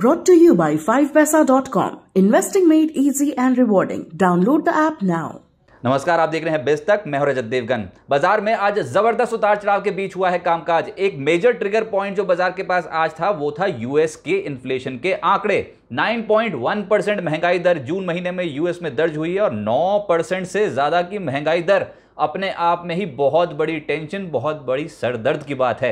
Brought to you by 5paisa.com. Investing made easy and rewarding. Download the app now. नमस्कार आप देख रहे हैं बेस्ट तक मैं हूं रजत देवगन बाजार में आज जबरदस्त उतार चढ़ाव के बीच हुआ है कामकाज एक मेजर ट्रिगर पॉइंट जो बाजार के पास आज था वो था यूएस के इन्फ्लेशन के आंकड़े 9.1 परसेंट महंगाई दर जून महीने में यूएस में दर्ज हुई है और 9 परसेंट से ज्यादा की महंगाई दर अपने आप में ही बहुत बड़ी टेंशन बहुत बड़ी सरदर्द की बात है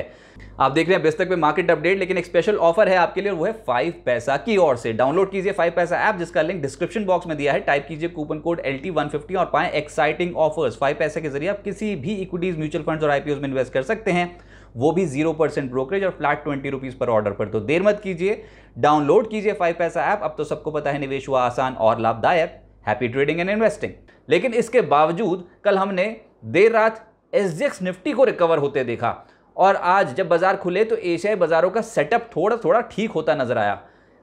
आप देख रहे हैं बेस्तक पे मार्केट अपडेट लेकिन एक स्पेशल ऑफर है आपके लिए वो है फाइव पैसा की ओर से डाउनलोड कीजिए फाइव पैसा ऐप जिसका लिंक डिस्क्रिप्शन बॉक्स में दिया है टाइप कीजिए coupon code L T one fifty और पाएं एक्साइटिंग ऑफर्स फाइव पैसे के जरिए आप किसी भी इक्विटीज म्यूचुअल फंड और आईपीओ में इन्वेस्ट कर सकते हैं वो भी जीरो परसेंट ब्रोकरेज और फ्लैट ट्वेंटी रुपीज़ पर ऑर्डर पर तो देर मत कीजिए डाउनलोड कीजिए फाइव पैसा ऐप अब तो सबको पता है निवेश हुआ आसान और लाभदायक हैप्पी ट्रेडिंग एंड इन्वेस्टिंग लेकिन इसके बावजूद कल हमने देर रात एस निफ्टी को रिकवर होते देखा और आज जब बाजार खुले तो एशियाई बाजारों का सेटअप थोड़ा थोड़ा ठीक होता नजर आया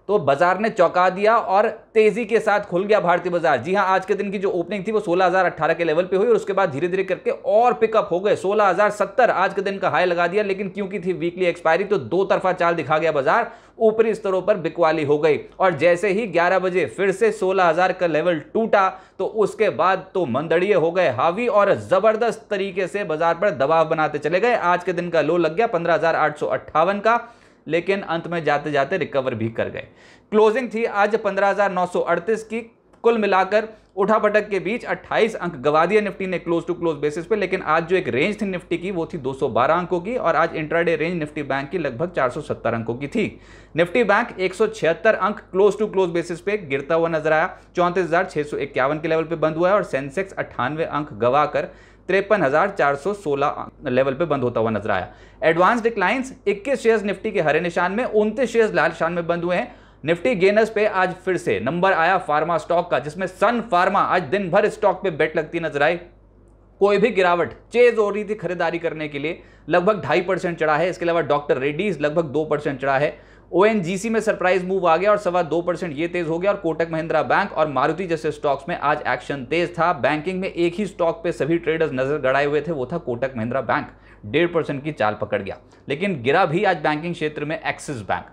तो बाजार ने चौंका दिया और तेजी के साथ खुल गया भारतीय बाजार जी हाँ आज के दिन की जो ओपनिंग थी वो 16,018 के लेवल पे हुई और उसके बाद धीरे धीरे करके और पिकअप हो गए 16,070 आज के दिन का हाई लगा दिया लेकिन क्योंकि थी वीकली एक्सपायरी तो दो तरफा चाल दिखा गया बाजार ऊपरी स्तरों पर बिकवाली हो गई और जैसे ही 11 बजे फिर से 16,000 का लेवल टूटा तो उसके बाद तो मंदड़िए हो गए हावी और जबरदस्त तरीके से बाजार पर दबाव बनाते चले गए आज के दिन का लो लग गया पंद्रह का लेकिन अंत में जाते जाते रिकवर भी कर गए क्लोजिंग थी आज 15,938 की कुल मिलाकर उठा पटक के बीच 28 अंक गवा दिया निफ्टी ने क्लोज टू क्लोज बेसिस पे लेकिन आज जो एक रेंज थी निफ्टी की वो थी 212 अंकों की और आज इंट्राडे रेंज निफ्टी बैंक की लगभग 470 अंकों की थी निफ्टी बैंक 176 अंक क्लोज टू क्लोज बेसिस पे गिरता हुआ नजर आया चौंतीस के लेवल पे बंद हुआ है और सेंसेक्स अट्ठानवे अंक गवाकर तिरपन लेवल पे बंद होता हुआ नजर आया एडवांस डिक्लाइंस 21 शेयर्स निफ्टी के हरे निशान में उनतीस शेयर्स लाल निशान में बंद हुए हैं निफ्टी गेनर्स पे आज फिर से नंबर आया फार्मा स्टॉक का जिसमें सन फार्मा आज दिन भर स्टॉक पे बेट लगती नजर आई कोई भी गिरावट चेज हो रही थी खरीदारी करने के लिए लगभग ढाई परसेंट चढ़ा है इसके अलावा डॉक्टर रेड्डीज लगभग दो परसेंट चढ़ा है ओएनजीसी में सरप्राइज मूव आ गया और सवा दो परसेंट ये तेज हो गया और कोटक महिंद्रा बैंक और मारुति जैसे स्टॉक्स में आज एक्शन तेज था बैंकिंग में एक ही स्टॉक पे सभी ट्रेडर्स नजर गड़ाए हुए थे वो था कोटक महिंद्रा बैंक डेढ़ परसेंट की चाल पकड़ गया लेकिन गिरा भी आज बैंकिंग क्षेत्र में एक्सिस बैंक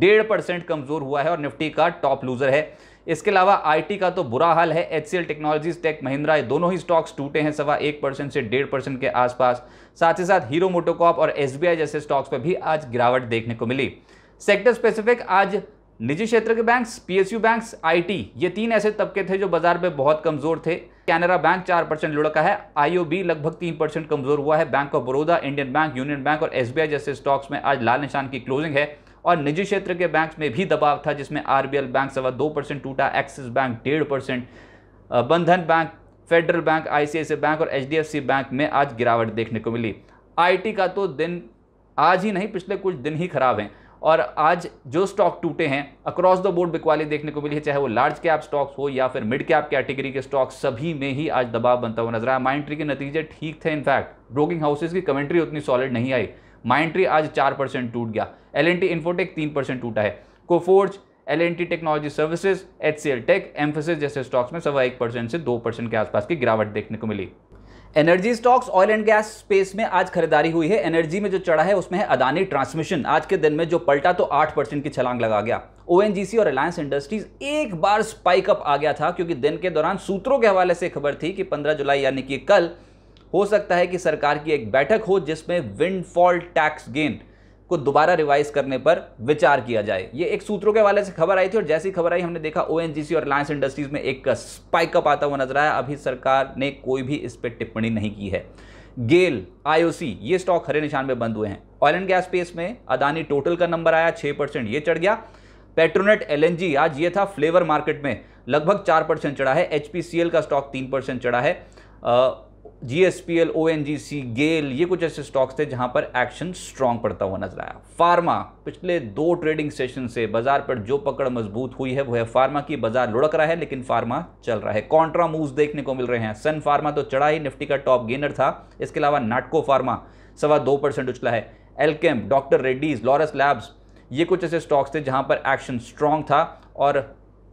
डेढ़ परसेंट कमजोर हुआ है और निफ्टी का टॉप लूजर है इसके अलावा आईटी का तो बुरा हाल है एच टेक्नोलॉजीज टेक महिंद्रा ये दोनों ही स्टॉक्स टूटे हैं सवा एक परसेंट से डेढ़ परसेंट के आसपास साथ ही साथ हीरो मोटोकॉप और एस जैसे स्टॉक्स पर भी आज गिरावट देखने को मिली सेक्टर स्पेसिफिक आज निजी क्षेत्र के बैंक्स पीएसयू बैंक्स आईटी ये तीन ऐसे तबके थे जो बाजार में बहुत कमजोर थे कैनरा बैंक चार परसेंट लुढ़का है आईओबी लगभग तीन परसेंट कमजोर हुआ है bank of Baroda Indian bank union bank और एसबीआई जैसे स्टॉक्स में आज लाल निशान की क्लोजिंग है और निजी क्षेत्र के बैंक में भी दबाव था जिसमें आरबीएल बैंक सवा दो परसेंट टूटा एक्सिस बैंक डेढ़ percent Bandhan bank federal bank ICICI bank और एचडीएफसी बैंक में आज गिरावट देखने को मिली आईटी का तो दिन आज ही नहीं पिछले कुछ दिन ही खराब हैं और आज जो स्टॉक टूटे हैं अक्रॉस द बोर्ड बिकवाली देखने को मिली है चाहे वो लार्ज कैप स्टॉक्स हो या फिर मिड कैप कैटेगरी के स्टॉक सभी में ही आज दबाव बनता हुआ नजर आया माइंट्री के नतीजे ठीक थे इनफैक्ट ब्रोकिंग हाउसेज की कमेंट्री उतनी सॉलिड नहीं आई माइंट्री आज चार परसेंट टूट गया एल एन टी इन्फोटेक तीन परसेंट टूटा है Coforge L N T technology services H C L tech Mphasis जैसे स्टॉक्स में सवा एक परसेंट से दो परसेंट के आसपास की गिरावट देखने को मिली energy stocks oil and gas space में आज खरीदारी हुई है एनर्जी में जो चढ़ा है उसमें है अदानी ट्रांसमिशन आज के दिन में जो पलटा तो 8 परसेंट की छलांग लगा गया ओ और रिलायंस इंडस्ट्रीज एक बार स्पाइक अप आ गया था क्योंकि दिन के दौरान सूत्रों के हवाले से खबर थी कि पंद्रह जुलाई यानी कि कल हो सकता है कि सरकार की एक बैठक हो जिसमें विंडफॉल टैक्स गेन को दोबारा रिवाइज करने पर विचार किया जाए ये एक सूत्रों के वाले से खबर आई थी और जैसी खबर आई हमने देखा ओ और रिलायंस इंडस्ट्रीज में एक स्पाइकअप आता हुआ नजर आया अभी सरकार ने कोई भी इस पर टिप्पणी नहीं की है गेल आईओसी ये स्टॉक हरे निशान में बंद हुए हैं ऑयल एंड गैस स्पेस में अदानी टोटल का नंबर आया छः परसेंट ये चढ़ गया पेट्रोनेट एलएनजी आज ये था फ्लेवर मार्केट में लगभग चार परसेंट चढ़ा है एचपीसीएल का स्टॉक तीन परसेंट चढ़ा है जीएसपीएल ओएनजीसी गेल ये कुछ ऐसे स्टॉक्स थे जहां पर एक्शन स्ट्रांग पड़ता हुआ नजर आया फार्मा पिछले दो ट्रेडिंग सेशन से बाजार पर जो पकड़ मजबूत हुई है वो है फार्मा की बाजार लुढ़क रहा है लेकिन फार्मा चल रहा है कॉन्ट्रा मूव देखने को मिल रहे हैं सन फार्मा तो चढ़ा ही निफ्टी का टॉप गेनर था इसके अलावा नाटको फार्मा सवा दो परसेंट उछला है Alkem doctor Reddy's Laurus labs ये कुछ ऐसे स्टॉक्स थे जहां पर एक्शन स्ट्रांग था और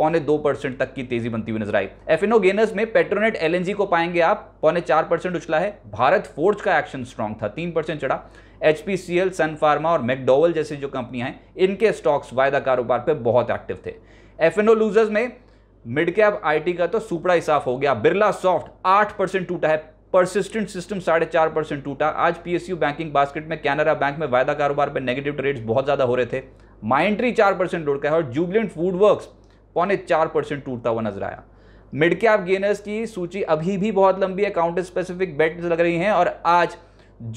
पौने दो परसेंट तक की तेजी बनती हुई नजर आई एफ गेनर्स में पेट्रोनेट एलएनजी को पाएंगे आप पौने चार परसेंट उछला है भारत फोर्ज का एक्शन स्ट्रांग था तीन परसेंट चढ़ा H P C L sun pharma और मैकडोवल जैसी जो कंपनियां हैं इनके स्टॉक्स वायदा कारोबार पर बहुत एक्टिव थे एफ लूजर्स में मिड कैप आईटी का तो सुपड़ा ही हो गया बिरला सॉफ्ट आठ परसेंट टूटा है परसिस्टेंट सिस्टम साढ़े चार परसेंट टूटा आज पीएसयू बैंकिंग बास्केट में कैनरा बैंक में वायदा कारोबार पर नेगेटिव ट्रेड्स बहुत ज़्यादा हो रहे थे माइंट्री चार परसेंट लुढ़का है और जुबलेंट फूड वर्क्स पौने चार परसेंट टूटता हुआ नजर आया मिड कैप गेनर्स की सूची अभी भी बहुत लंबी है काउंटर स्पेसिफिक बेट लग रही हैं और आज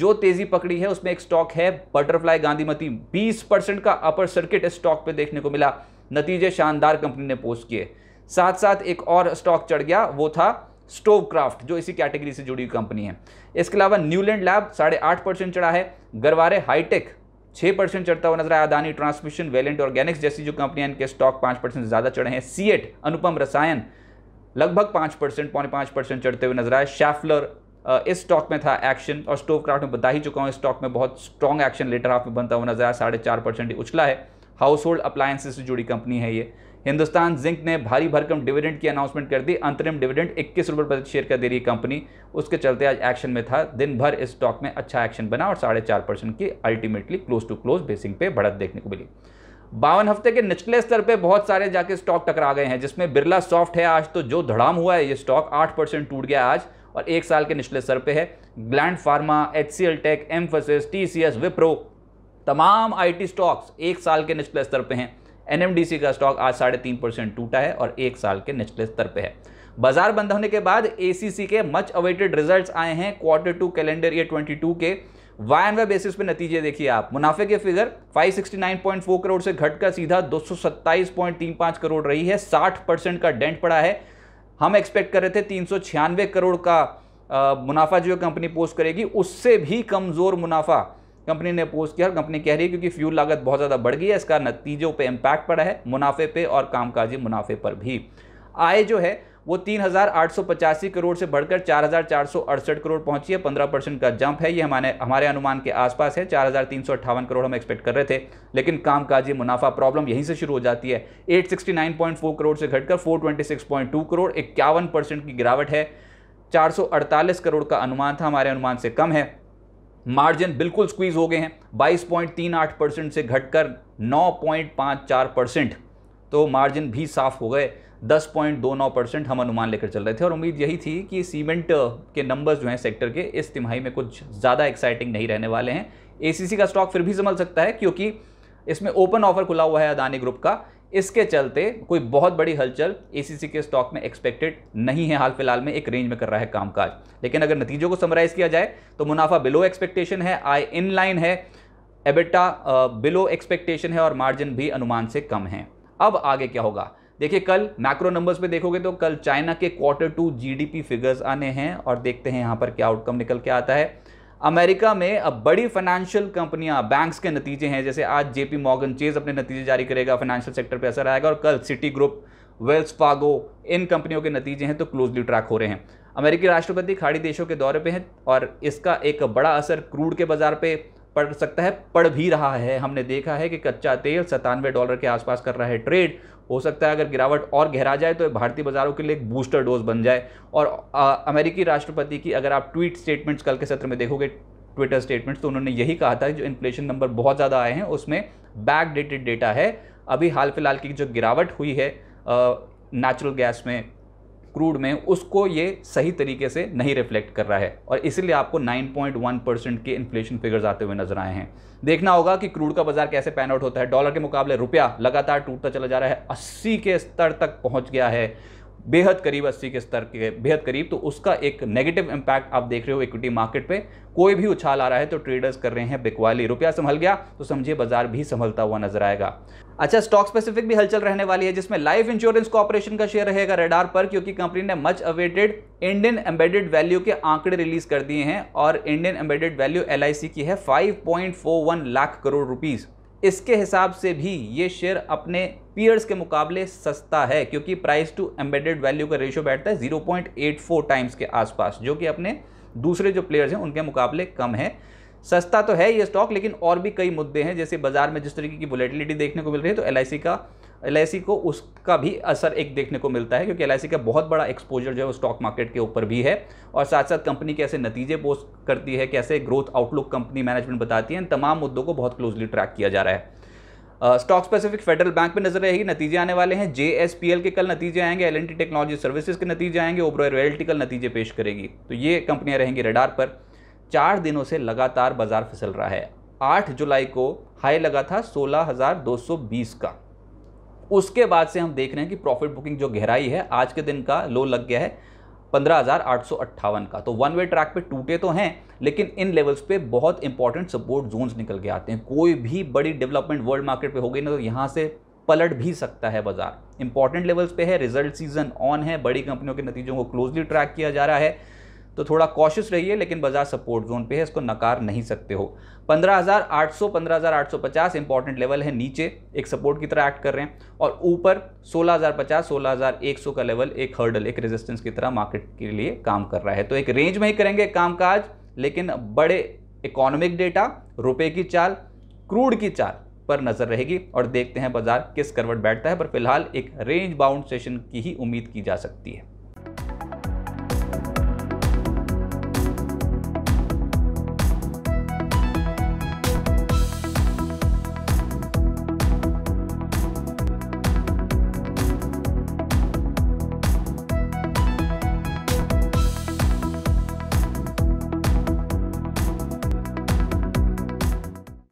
जो तेजी पकड़ी है उसमें एक स्टॉक है बटरफ्लाई गांधीमती 20 परसेंट का अपर सर्किट इस स्टॉक पे देखने को मिला नतीजे शानदार कंपनी ने पोस्ट किए साथ साथ एक और स्टॉक चढ़ गया वो था स्टोव क्राफ्ट जो इसी कैटेगरी से जुड़ी हुई कंपनी है इसके अलावा न्यूलैंड लैब साढ़े आठ परसेंट चढ़ा है गरवारे हाईटेक छः परसेंट चढ़ता हुआ नजर आया अदानी ट्रांसमिशन वेलेंट ऑर्गेनिक्स जैसी जो कंपनियां इनके स्टॉक पाँच परसेंट ज़्यादा चढ़े हैं सीएट अनुपम रसायन लगभग पाँच परसेंट पौने पाँच परसेंट चढ़ते हुए नजर आए शैफलर इस स्टॉक में था एक्शन और स्टोव क्राफ्ट में बता ही चुका हूँ इस स्टॉक में बहुत स्ट्रॉन्ग एक्शन लेटर हाफ में बनता हुआ नजर आया साढ़े चार परसेंट उछला है हाउस होल्ड अप्लायंसेस से जुड़ी कंपनी है ये हिंदुस्तान जिंक ने भारी भरकम डिविडेंड की अनाउंसमेंट कर दी अंतरिम डिविडेंड इक्कीस रुपये प्रति शेयर का दे रही कंपनी उसके चलते आज एक्शन में था दिन भर इस स्टॉक में अच्छा एक्शन बना और साढ़े चार परसेंट की ultimately close to close basing पे बढ़त देखने को मिली बावन हफ्ते के निचले स्तर पे बहुत सारे जाके स्टॉक टकरा गए हैं जिसमें बिरला सॉफ्ट है आज तो जो धड़ाम हुआ है ये स्टॉक आठ परसेंट टूट गया आज और एक साल के निचले स्तर पे है Gland pharma H C L tech Mphasis T C S Wipro तमाम आई स्टॉक्स एक साल के निचले स्तर पे हैं एन का स्टॉक आज साढ़े तीन परसेंट टूटा है और एक साल के निचले स्तर पे है बाजार बंद होने के बाद एसीसी के मच अवेटेड रिजल्ट्स आए हैं क्वार्टर टू कैलेंडर ईयर 22 के वाई एन वाई बेसिस पे नतीजे देखिए आप मुनाफे के फिगर 569.4 करोड़ से घटकर सीधा 227.35 करोड़ रही है 60 परसेंट का डेंट पड़ा है हम एक्सपेक्ट कर रहे थे तीन करोड़ का आ, मुनाफा जो कंपनी पोस्ट करेगी उससे भी कमज़ोर मुनाफा कंपनी ने पोस्ट किया और कंपनी कह रही है क्योंकि फ्यूल लागत बहुत ज़्यादा बढ़ गई है इसका नतीजों पर इम्पैक्ट पड़ा है मुनाफे पे और कामकाजी मुनाफे पर भी आय जो है वो तीन करोड़ से बढ़कर चार करोड़ पहुंची है 15 परसेंट का जंप है ये हमारे हमारे अनुमान के आसपास है चार करोड़ हम एक्सपेक्ट कर रहे थे लेकिन कामकाजी मुनाफा प्रॉब्लम यहीं से शुरू हो जाती है 869.4 करोड़ से घटकर 426.2 करोड़ इक्यावन परसेंट की गिरावट है 448 करोड़ का अनुमान था हमारे अनुमान से कम है मार्जिन बिल्कुल स्क्वीज हो गए हैं 22.38 परसेंट से घटकर 9.54 परसेंट तो मार्जिन भी साफ हो गए 10.29 परसेंट हम अनुमान लेकर चल रहे थे और उम्मीद यही थी कि सीमेंट के नंबर्स जो हैं सेक्टर के इस तिमाही में कुछ ज़्यादा एक्साइटिंग नहीं रहने वाले हैं एसीसी का स्टॉक फिर भी संभल सकता है क्योंकि इसमें ओपन ऑफर खुला हुआ है अदानी ग्रुप का इसके चलते कोई बहुत बड़ी हलचल एसीसी के स्टॉक में एक्सपेक्टेड नहीं है हाल फिलहाल में एक रेंज में कर रहा है कामकाज लेकिन अगर नतीजों को समराइज किया जाए तो मुनाफा बिलो एक्सपेक्टेशन है आय इन लाइन है एबिटा बिलो एक्सपेक्टेशन है और मार्जिन भी अनुमान से कम है अब आगे क्या होगा देखिए कल मैक्रो नंबर्स पे देखोगे तो कल चाइना के क्वार्टर टू जीडीपी फिगर्स आने हैं और देखते हैं यहाँ पर क्या आउटकम निकल के आता है अमेरिका में अब बड़ी फाइनेंशियल कंपनियां बैंक्स के नतीजे हैं जैसे आज जेपी मॉर्गन चेज अपने नतीजे जारी करेगा फाइनेंशियल सेक्टर पर असर आएगा और कल सिटी ग्रुप वेल्स फागो इन कंपनियों के नतीजे हैं तो क्लोजली ट्रैक हो रहे हैं अमेरिकी राष्ट्रपति खाड़ी देशों के दौरे पे हैं और इसका एक बड़ा असर क्रूड के बाजार पे पड़ सकता है पड़ भी रहा है हमने देखा है कि कच्चा तेल सतानवे डॉलर के आसपास कर रहा है ट्रेड हो सकता है अगर गिरावट और गहरा जाए तो भारतीय बाजारों के लिए एक बूस्टर डोज बन जाए और आ, अमेरिकी राष्ट्रपति की अगर आप ट्वीट स्टेटमेंट्स कल के सत्र में देखोगे ट्विटर स्टेटमेंट्स तो उन्होंने यही कहा था कि जो इन्फ्लेशन नंबर बहुत ज़्यादा आए हैं उसमें बैक डेटेड डेटा है अभी हाल फिलहाल की जो गिरावट हुई है नेचुरल गैस में क्रूड में उसको ये सही तरीके से नहीं रिफ्लेक्ट कर रहा है और इसलिए आपको 9.1 परसेंट के इन्फ्लेशन फिगर्स आते हुए नजर आए हैं देखना होगा कि क्रूड का बाजार कैसे पैन आउट होता है डॉलर के मुकाबले रुपया लगातार टूटता चला जा रहा है अस्सी के स्तर तक पहुंच गया है बेहद करीब अस्सी के स्तर के बेहद करीब तो उसका एक नेगेटिव इम्पैक्ट आप देख रहे हो इक्विटी मार्केट पे कोई भी उछाल आ रहा है तो ट्रेडर्स कर रहे हैं बिकवाली रुपया संभल गया तो समझिए बाजार भी संभलता हुआ नजर आएगा अच्छा स्टॉक स्पेसिफिक भी हलचल रहने वाली है जिसमें लाइफ इंश्योरेंस कॉर्पोरेशन का शेयर रहेगा रेडार पर क्योंकि कंपनी ने much awaited Indian embedded value के आंकड़े रिलीज कर दिए हैं और इंडियन एम्बेडेड वैल्यू एल की है फाइव लाख करोड़ रुपीज़ इसके हिसाब से भी ये शेयर अपने पीयर्स के मुकाबले सस्ता है क्योंकि प्राइस टू एम्बेडेड वैल्यू का रेशियो बैठता है 0.84 टाइम्स के आसपास जो कि अपने दूसरे जो प्लेयर्स हैं उनके मुकाबले कम है सस्ता तो है ये स्टॉक लेकिन और भी कई मुद्दे हैं जैसे बाजार में जिस तरीके की वोलेटिलिटी देखने को मिल रही है तो एल का एल को उसका भी असर एक देखने को मिलता है क्योंकि एल का बहुत बड़ा एक्सपोजर जो है स्टॉक मार्केट के ऊपर भी है और साथ साथ कंपनी कैसे नतीजे पोस्ट करती है कैसे ग्रोथ आउटलुक कंपनी मैनेजमेंट बताती है इन तमाम मुद्दों को बहुत क्लोजली ट्रैक किया जा रहा है स्टॉक स्पेसिफिक फेडरल बैंक में नजर रहेगी नतीजे आने वाले हैं जे के कल नतीजे आएंगे एल टेक्नोलॉजी सर्विसेज के नतीजे आएंगे ओब्रो रॉयल्टी कल नतीजे पेश करेगी तो ये कंपनियां रहेंगी रेडार पर चार दिनों से लगातार बाजार फिसल रहा है आठ जुलाई को हाई लगा था सोलह का उसके बाद से हम देख रहे हैं कि प्रॉफिट बुकिंग जो गहराई है आज के दिन का लो लग गया है पंद्रह का तो वन वे ट्रैक पे टूटे तो हैं लेकिन इन लेवल्स पे बहुत इंपॉर्टेंट सपोर्ट जोन्स निकल के आते हैं कोई भी बड़ी डेवलपमेंट वर्ल्ड मार्केट पे हो गई ना तो यहाँ से पलट भी सकता है बाजार इंपॉर्टेंट लेवल्स पे है रिजल्ट सीजन ऑन है बड़ी कंपनियों के नतीजों को क्लोजली ट्रैक किया जा रहा है तो थोड़ा कॉशियस रहिए लेकिन बाजार सपोर्ट जोन पे है इसको नकार नहीं सकते हो 15,800 15,850 इंपॉर्टेंट लेवल है नीचे एक सपोर्ट की तरह एक्ट कर रहे हैं और ऊपर 16,050 16,100 का लेवल एक हर्डल एक रेजिस्टेंस की तरह मार्केट के लिए काम कर रहा है तो एक रेंज में ही करेंगे कामकाज लेकिन बड़े इकोनॉमिक डेटा रुपये की चाल क्रूड की चाल पर नजर रहेगी और देखते हैं बाजार किस करवट बैठता है पर फिलहाल एक रेंज बाउंड सेशन की ही उम्मीद की जा सकती है